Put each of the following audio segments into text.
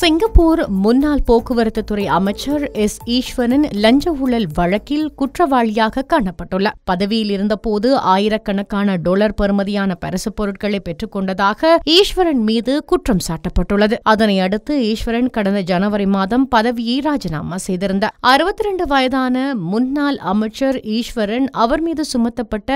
Singapore முன்னாள் போக்குவரத்து துறை அமைச்சர் எஸ் ஈஸ்வரன் லஞ்ச ஊழல் வழக்கில் குற்றவாளியாக காணப்பட்டுள்ளார் பதவியில் இருந்தபோது ஆயிரக்கணக்கான டாலர் பெறுமதியான பரிசுப் பொருட்களை பெற்றுக்கொண்டதாக ஈஸ்வரன் மீது குற்றம் சாட்டப்பட்டுள்ளது அதனை அடுத்து ஈஸ்வரன் கடந்த ஜனவரி மாதம் பதவியை ராஜினாமா செய்திருந்தார் அறுபத்தி ரெண்டு வயதான முன்னாள் அமைச்சர் ஈஸ்வரன் அவர் மீது சுமத்தப்பட்ட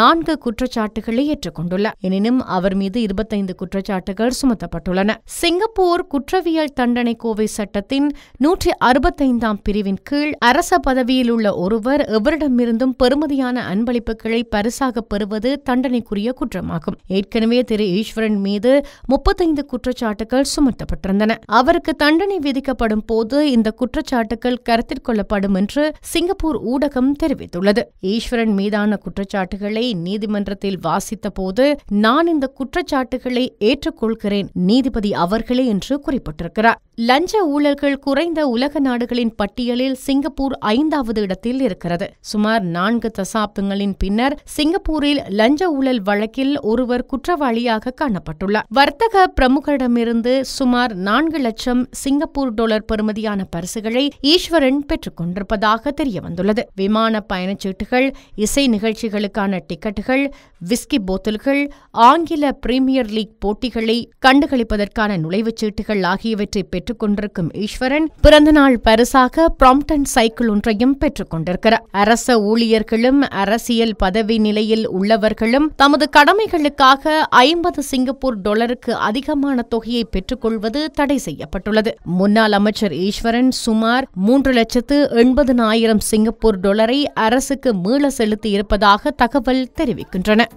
நான்கு குற்றச்சாட்டுகளை ஏற்றுக்கொண்டுள்ளார் எனினும் அவர் மீது இருபத்தைந்து குற்றச்சாட்டுகள் சுமத்தப்பட்டுள்ளன சிங்கப்பூர் குற்றவியல் குற்றவியல் தண்டனை கோவை சட்டத்தின் நூற்றி அறுபத்தைந்தாம் பிரிவின் கீழ் அரச பதவியில் உள்ள ஒருவர் எவரிடமிருந்தும் பெறுமதியான அன்பளிப்புகளை பரிசாக பெறுவது தண்டனைக்குரிய குற்றமாகும் ஏற்கனவே திரு ஈஸ்வரன் மீது முப்பத்தைந்து குற்றச்சாட்டுகள் சுமத்தப்பட்டிருந்தன அவருக்கு தண்டனை விதிக்கப்படும் போது இந்த குற்றச்சாட்டுகள் கருத்தில் கொள்ளப்படும் என்று சிங்கப்பூர் ஊடகம் தெரிவித்துள்ளது ஈஸ்வரன் மீதான குற்றச்சாட்டுகளை நீதிமன்றத்தில் வாசித்த போது நான் இந்த குற்றச்சாட்டுகளை ஏற்றுக்கொள்கிறேன் நீதிபதி அவர்களே என்று குறிப்பிட்டிருக்கிறார் chakra லஞ்ச ஊழல்கள் குறைந்த உலக நாடுகளின் பட்டியலில் சிங்கப்பூர் ஐந்தாவது இடத்தில் இருக்கிறது சுமார் நான்கு தசாப்தங்களின் பின்னர் சிங்கப்பூரில் லஞ்ச ஊழல் வழக்கில் ஒருவர் குற்றவாளியாக காணப்பட்டுள்ளார் வர்த்தக பிரமுகரிடமிருந்து சுமார் நான்கு லட்சம் சிங்கப்பூர் டாலர் பெறுமதியான பரிசுகளை ஈஸ்வரன் பெற்றுக் கொண்டிருப்பதாக தெரியவந்துள்ளது விமான பயணச்சீட்டுகள் இசை நிகழ்ச்சிகளுக்கான டிக்கெட்டுகள் விஸ்கி போத்தல்கள் ஆங்கில பிரீமியர் லீக் போட்டிகளை கண்டுகளிப்பதற்கான நுழைவுச் சீட்டுகள் ஆகியவற்றை பெற்றுக் கொண்டிருக்கும் ஈஸ்வரன் பிறந்தநாள் பரிசாக பிராம்டன் சைக்கிள் ஒன்றையும் பெற்றுக் கொண்டிருக்கிறார் அரச ஊழியர்களும் அரசியல் பதவி நிலையில் உள்ளவர்களும் தமது கடமைகளுக்காக ஐம்பது சிங்கப்பூர் டாலருக்கு அதிகமான தொகையை பெற்றுக்கொள்வது தடை செய்யப்பட்டுள்ளது முன்னாள் அமைச்சர் ஈஸ்வரன் சுமார் மூன்று லட்சத்து எண்பது ஆயிரம் சிங்கப்பூர் டாலரை அரசுக்கு மீள செலுத்தியிருப்பதாக தகவல் தெரிவிக்கின்றன